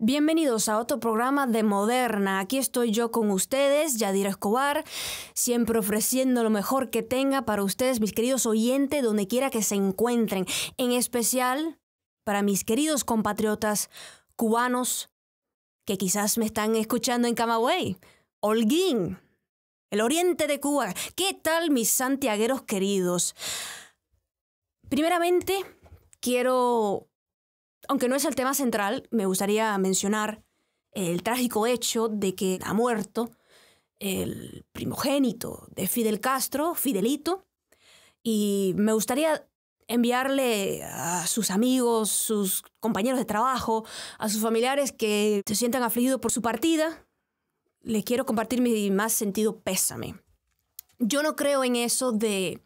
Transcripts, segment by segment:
Bienvenidos a otro programa de Moderna. Aquí estoy yo con ustedes, Yadira Escobar, siempre ofreciendo lo mejor que tenga para ustedes, mis queridos oyentes, donde quiera que se encuentren. En especial para mis queridos compatriotas cubanos que quizás me están escuchando en Camagüey, Holguín, el oriente de Cuba. ¿Qué tal, mis santiagueros queridos? Primeramente, quiero, aunque no es el tema central, me gustaría mencionar el trágico hecho de que ha muerto el primogénito de Fidel Castro, Fidelito, y me gustaría enviarle a sus amigos, sus compañeros de trabajo, a sus familiares que se sientan afligidos por su partida, les quiero compartir mi más sentido pésame. Yo no creo en eso de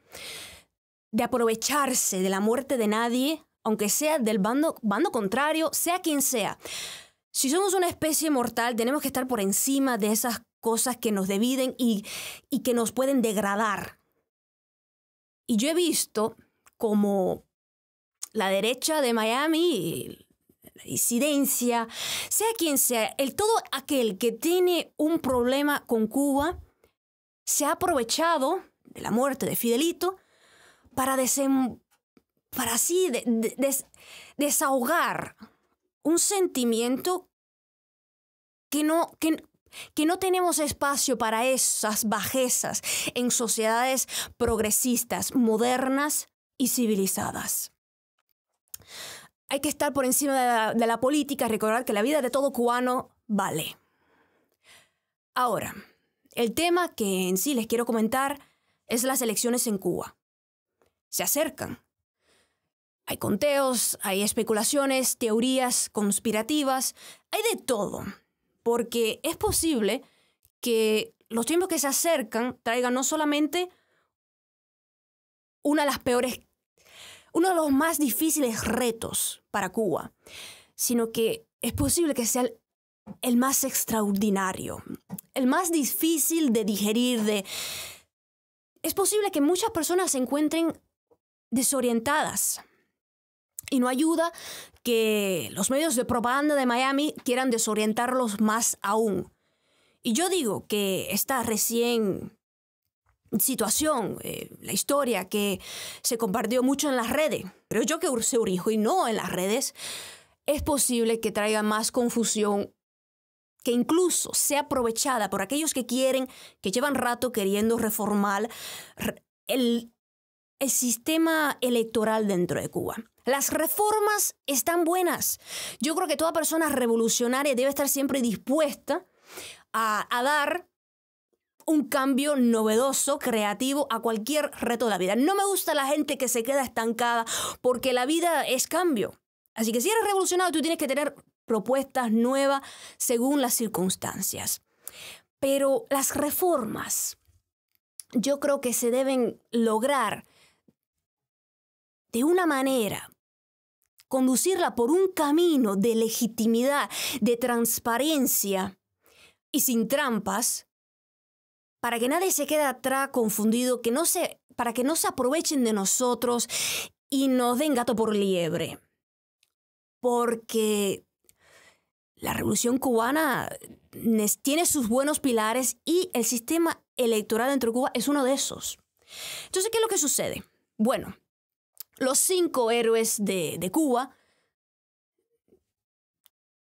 de aprovecharse de la muerte de nadie, aunque sea del bando, bando contrario, sea quien sea. Si somos una especie mortal, tenemos que estar por encima de esas cosas que nos dividen y, que nos pueden degradar. Y yo he visto como la derecha de Miami, la disidencia, sea quien sea, el todo aquel que tiene un problema con Cuba, se ha aprovechado de la muerte de Fidelito para, así desahogar un sentimiento que no, que, que no tenemos espacio para esas bajezas en sociedades progresistas, modernas y civilizadas. Hay que estar por encima de la, de la política, recordar que la vida de todo cubano vale. Ahora, el tema que en sí les quiero comentar es las elecciones en Cuba se acercan. Hay conteos, hay especulaciones, teorías conspirativas, hay de todo, porque es posible que los tiempos que se acercan traigan no solamente una de las peores, uno de los más difíciles retos para Cuba, sino que es posible que sea el, el más extraordinario, el más difícil de digerir, de... Es posible que muchas personas se encuentren desorientadas. Y no ayuda que los medios de propaganda de Miami quieran desorientarlos más aún. Y yo digo que esta recién situación, eh, la historia que se compartió mucho en las redes, pero yo que y no en las redes, es posible que traiga más confusión que incluso sea aprovechada por aquellos que quieren, que llevan rato queriendo reformar el el sistema electoral dentro de Cuba. Las reformas están buenas. Yo creo que toda persona revolucionaria debe estar siempre dispuesta a, a dar un cambio novedoso, creativo a cualquier reto de la vida. No me gusta la gente que se queda estancada porque la vida es cambio. Así que si eres revolucionario, tú tienes que tener propuestas nuevas según las circunstancias. Pero las reformas yo creo que se deben lograr de una manera, conducirla por un camino de legitimidad, de transparencia y sin trampas, para que nadie se quede atrás confundido, que no se, para que no se aprovechen de nosotros y nos den gato por liebre. Porque la revolución cubana tiene sus buenos pilares y el sistema electoral dentro de Cuba es uno de esos. Entonces, ¿qué es lo que sucede? Bueno, los cinco héroes de, Cuba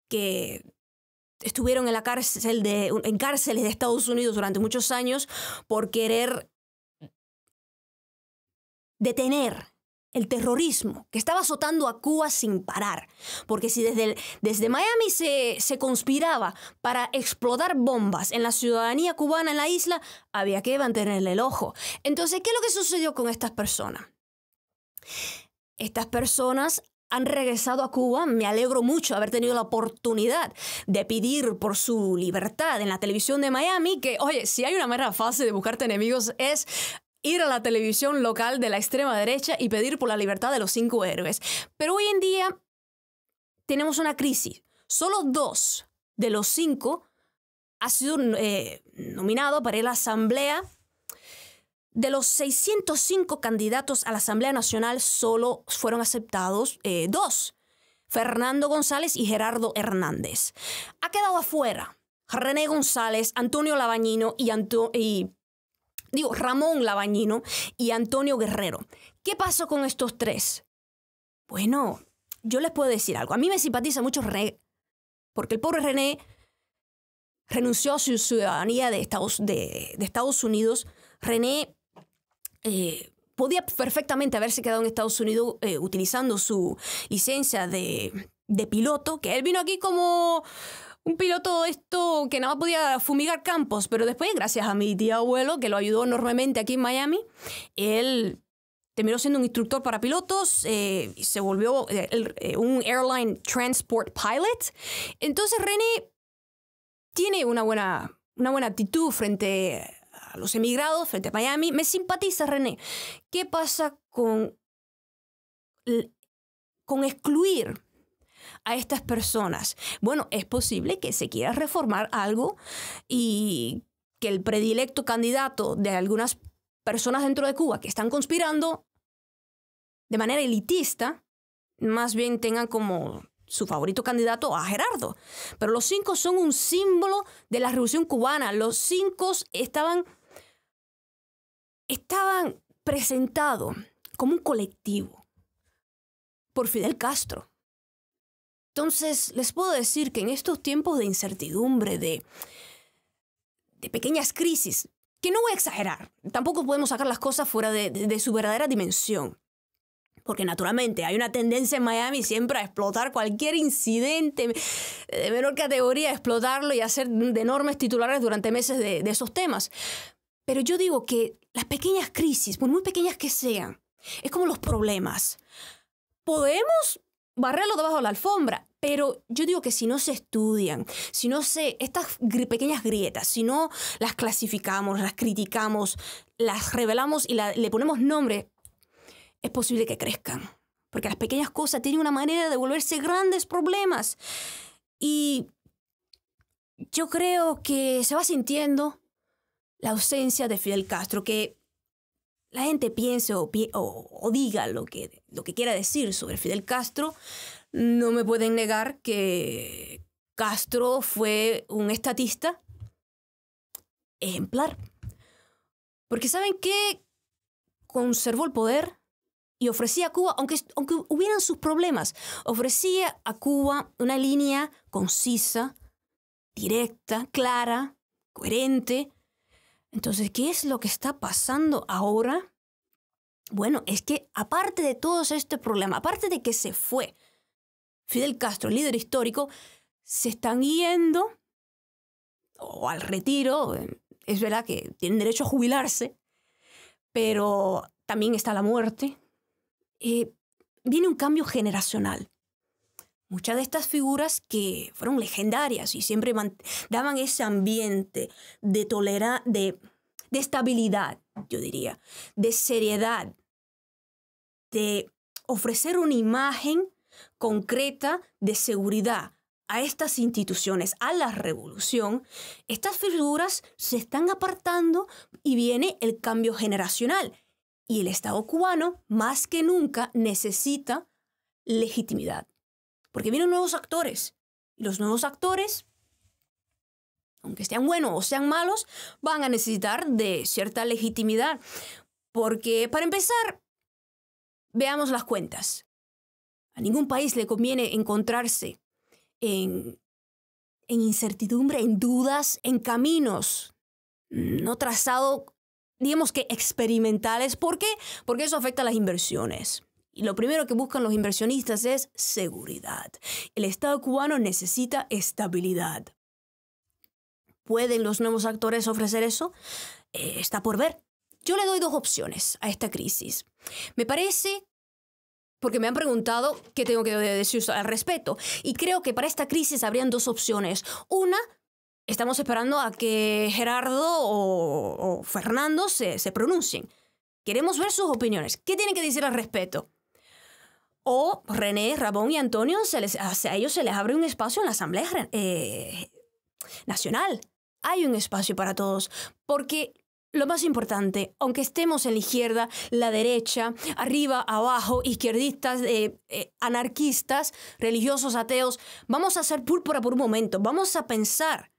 que estuvieron en de en cárceles de Estados Unidos durante muchos años por querer detener el terrorismo que estaba azotando a Cuba sin parar. Porque si desde, Miami se, se conspiraba para explotar bombas en la ciudadanía cubana en la isla, había que mantenerle el ojo. Entonces, ¿qué es lo que sucedió con estas personas? Estas personas han regresado a Cuba. Me alegro mucho haber tenido la oportunidad de pedir por su libertad en la televisión de Miami, que, oye, si hay una manera fácil de buscarte enemigos es ir a la televisión local de la extrema derecha y pedir por la libertad de los cinco héroes. Pero hoy en día tenemos una crisis. Solo dos de los cinco ha sido nominados eh, nominado para la asamblea de los 605 candidatos a la Asamblea Nacional, solo fueron aceptados eh, dos, Fernando González y Gerardo Hernández. Ha quedado afuera René González, Antonio Labañino y, digo, Ramón Labañino y Antonio Guerrero. ¿Qué pasó con estos tres? Bueno, yo les puedo decir algo. A mí me simpatiza mucho René, porque el pobre René renunció a su ciudadanía de Estados, de Estados Unidos. René eh, podía perfectamente haberse quedado en Estados Unidos eh, utilizando su licencia de, piloto, que él vino aquí como un piloto esto que nada podía fumigar campos, pero después, gracias a mi tía abuelo, que lo ayudó enormemente aquí en Miami, él terminó siendo un instructor para pilotos, eh, se volvió un airline transport pilot. Entonces René tiene una buena, una buena actitud frente a los emigrados frente a Miami. Me simpatiza, René. ¿Qué pasa con, con excluir a estas personas? Bueno, es posible que se quiera reformar algo y que el predilecto candidato de algunas personas dentro de Cuba que están conspirando de manera elitista, más bien tengan como su favorito candidato a Gerardo. Pero los cinco son un símbolo de la revolución cubana. Los cinco estaban estaban presentados como un colectivo por Fidel Castro. Entonces, les puedo decir que en estos tiempos de incertidumbre, de, de pequeñas crisis, que no voy a exagerar, tampoco podemos sacar las cosas fuera de, su verdadera dimensión, porque naturalmente hay una tendencia en Miami siempre a explotar cualquier incidente de menor categoría, explotarlo y hacer de enormes titulares durante meses de esos temas. Pero yo digo que las pequeñas crisis, por muy pequeñas que sean, es como los problemas. Podemos barrerlo debajo de la alfombra, pero yo digo que si no se estudian, si no se, estas pequeñas grietas, si no las clasificamos, las criticamos, las revelamos y le ponemos nombre, es posible que crezcan. Porque las pequeñas cosas tienen una manera de volverse grandes problemas. Y yo creo que se va sintiendo, la ausencia de Fidel Castro, que la gente piense o, diga lo que, lo que quiera decir sobre Fidel Castro, no me pueden negar que Castro fue un estatista ejemplar. Porque saben que conservó el poder y ofrecía a Cuba, aunque, aunque hubieran sus problemas, ofrecía a Cuba una línea concisa, directa, clara, coherente, entonces, ¿qué es lo que está pasando ahora? Bueno, es que aparte de todo este problema, aparte de que se fue Fidel Castro, el líder histórico, se están yendo o al retiro, eh, es verdad que tienen derecho a jubilarse, pero también está la muerte. Eh, viene un cambio generacional. Muchas de estas figuras que fueron legendarias y siempre daban ese ambiente de, de estabilidad, yo diría, de seriedad, de ofrecer una imagen concreta de seguridad a estas instituciones, a la revolución, estas figuras se están apartando y viene el cambio generacional. Y el Estado cubano, más que nunca, necesita legitimidad. Porque vienen nuevos actores. Y los nuevos actores, aunque sean buenos o sean malos, van a necesitar de cierta legitimidad. Porque, para empezar, veamos las cuentas. A ningún país le conviene encontrarse en, incertidumbre, en dudas, en caminos no trazado, digamos que experimentales. ¿Por qué? Porque eso afecta a las inversiones. Y lo primero que buscan los inversionistas es seguridad. El Estado cubano necesita estabilidad. ¿Pueden los nuevos actores ofrecer eso? Eh, está por ver. Yo le doy dos opciones a esta crisis. Me parece, porque me han preguntado qué tengo que decir al respecto, y creo que para esta crisis habrían dos opciones. Una, estamos esperando a que Gerardo o, Fernando se, se pronuncien. Queremos ver sus opiniones. ¿Qué tienen que decir al respecto? O René, Rabón y Antonio, se les, a ellos se les abre un espacio en la Asamblea eh, Nacional. Hay un espacio para todos, porque lo más importante, aunque estemos en la izquierda, la derecha, arriba, abajo, izquierdistas, eh, eh, anarquistas, religiosos, ateos, vamos a hacer púrpura por un momento, vamos a pensar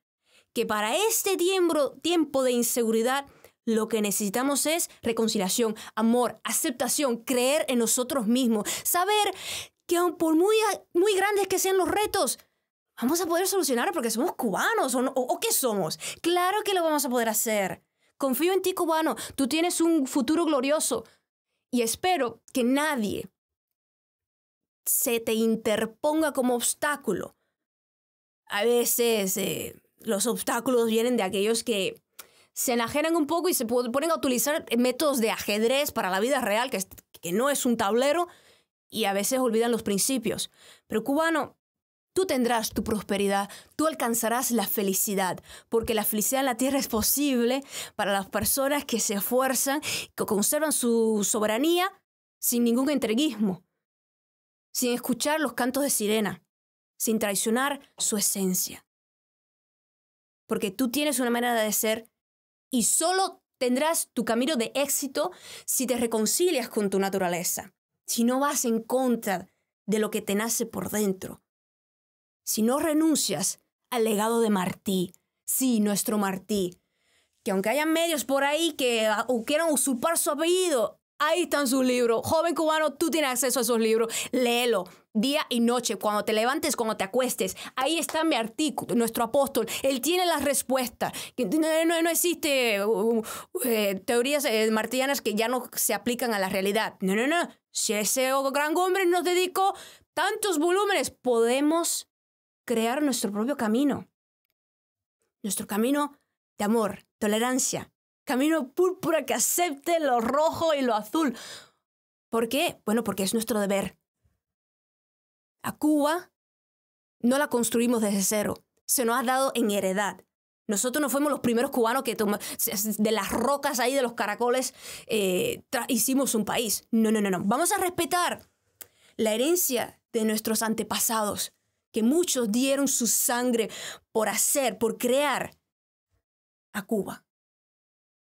que para este tiempo, tiempo de inseguridad lo que necesitamos es reconciliación, amor, aceptación, creer en nosotros mismos, saber que aun por muy, muy grandes que sean los retos, vamos a poder solucionar porque somos cubanos o, no, qué somos. Claro que lo vamos a poder hacer. Confío en ti, cubano. Tú tienes un futuro glorioso. Y espero que nadie se te interponga como obstáculo. A veces eh, los obstáculos vienen de aquellos que se enajenan un poco y se ponen a utilizar métodos de ajedrez para la vida real, que, no es un tablero, y a veces olvidan los principios. Pero cubano, tú tendrás tu prosperidad, tú alcanzarás la felicidad, porque la felicidad en la tierra es posible para las personas que se esfuerzan, que conservan su soberanía sin ningún entreguismo, sin escuchar los cantos de sirena, sin traicionar su esencia. Porque tú tienes una manera de ser y solo tendrás tu camino de éxito si te reconcilias con tu naturaleza, si no vas en contra de lo que te nace por dentro, si no renuncias al legado de Martí, sí, nuestro Martí, que aunque hayan medios por ahí que ah, quieran usurpar su apellido, Ahí están sus libros. Joven cubano, tú tienes acceso a esos libros. Léelo día y noche, cuando te levantes, cuando te acuestes. Ahí está mi artículo, nuestro apóstol. Él tiene las respuestas. No, no, existe uh, uh, eh, teorías eh, martillanas que ya no se aplican a la realidad. No, no, no. Si ese gran hombre nos dedicó tantos volúmenes, podemos crear nuestro propio camino. Nuestro camino de amor, tolerancia, camino púrpura que acepte lo rojo y lo azul. ¿Por qué? Bueno, porque es nuestro deber. A Cuba no la construimos desde cero, se nos ha dado en heredad. Nosotros no fuimos los primeros cubanos que de las rocas ahí, de los caracoles, eh, hicimos un país. No, no, no, no. Vamos a respetar la herencia de nuestros antepasados, que muchos dieron su sangre por hacer, por crear a Cuba.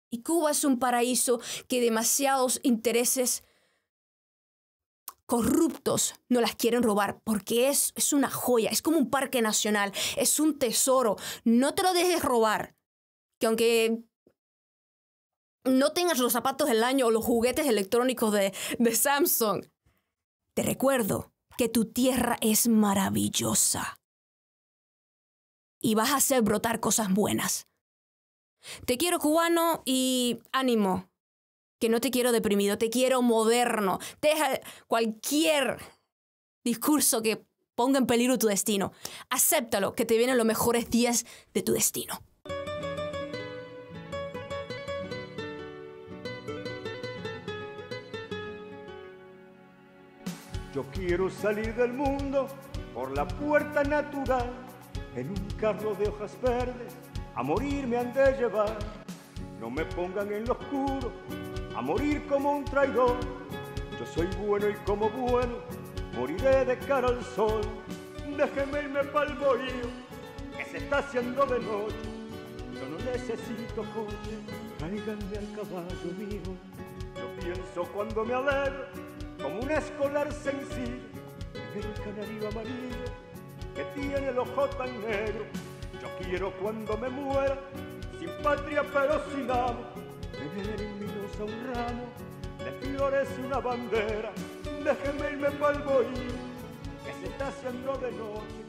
Y Cuba es un paraíso que demasiados intereses corruptos no las quieren robar porque es, una joya, es como un parque nacional, es un tesoro. No te lo dejes robar. Que aunque no tengas los zapatos del año o los juguetes electrónicos de, de Samsung, te recuerdo que tu tierra es maravillosa. Y vas a hacer brotar cosas buenas. Te quiero cubano y ánimo. Que no te quiero deprimido, te quiero moderno. Deja cualquier discurso que ponga en peligro tu destino. Acéptalo, que te vienen los mejores días de tu destino. Yo quiero salir del mundo por la puerta natural en un carro de hojas verdes a morir me han de llevar. No me pongan en lo oscuro, a morir como un traidor. Yo soy bueno y como bueno, moriré de cara al sol. Déjeme irme pa'l bohío, que se está haciendo de noche. Yo no necesito coche, tráiganme al caballo mío. Yo pienso cuando me alegro, como un escolar sencillo, en el canario amarillo que tiene el ojo tan negro no quiero cuando me muera, sin patria pero sin amo, tener en mi a un ramo de flores y una bandera. Déjeme irme pa'l boí, que se está haciendo de noche.